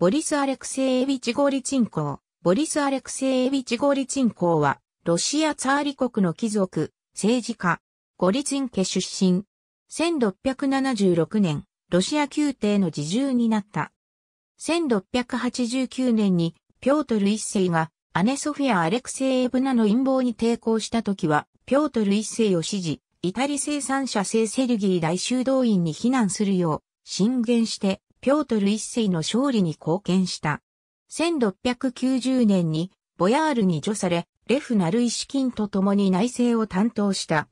ボリス・アレクセイエビチ・ゴリチン公。ボリス・アレクセイエビチ・ゴリチン公は、ロシアツァーリ国の貴族、政治家、ゴリチン家出身。1676年、ロシア宮廷の侍従になった。1689年に、ピョートル一世が、姉ソフィア・アレクセイエブナの陰謀に抵抗した時は、ピョートル一世を支持、イタリ生産者聖セルギー大修道院に避難するよう、進言して、ピョートル一世の勝利に貢献した。1690年にボヤールに除され、レフ・ナルイシキンと共に内政を担当した。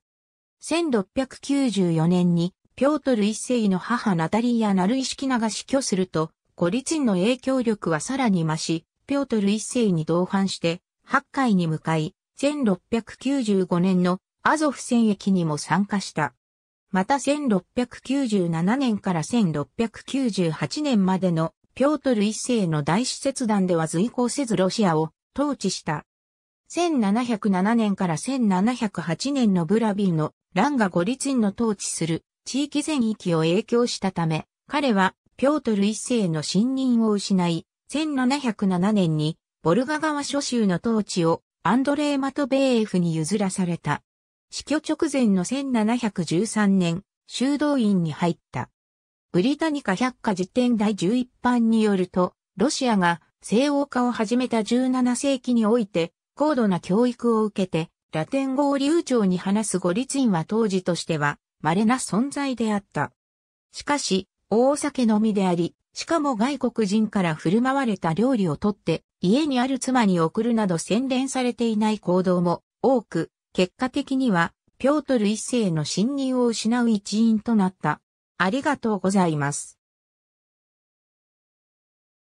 1694年にピョートル一世の母ナタリーやナルイシキナが死去すると、孤立の影響力はさらに増し、ピョートル一世に同伴して、八海に向かい、1695年のアゾフ戦役にも参加した。また1697年から1698年までのピョートル一世の大使節団では随行せずロシアを統治した。1707年から1708年のブラビーのランがゴリツィンの統治する地域全域を影響したため、彼はピョートル一世の信任を失い、1707年にボルガ川諸州の統治をアンドレーマトベーエフに譲らされた。死去直前の1713年、修道院に入った。ブリタニカ百科辞典第11版によると、ロシアが西欧化を始めた17世紀において、高度な教育を受けて、ラテン語を流暢に話すゴ律院は当時としては、稀な存在であった。しかし、大酒飲みであり、しかも外国人から振る舞われた料理をとって、家にある妻に送るなど洗練されていない行動も多く、結果的には、ピョートル一世の信任を失う一因となった。ありがとうございます。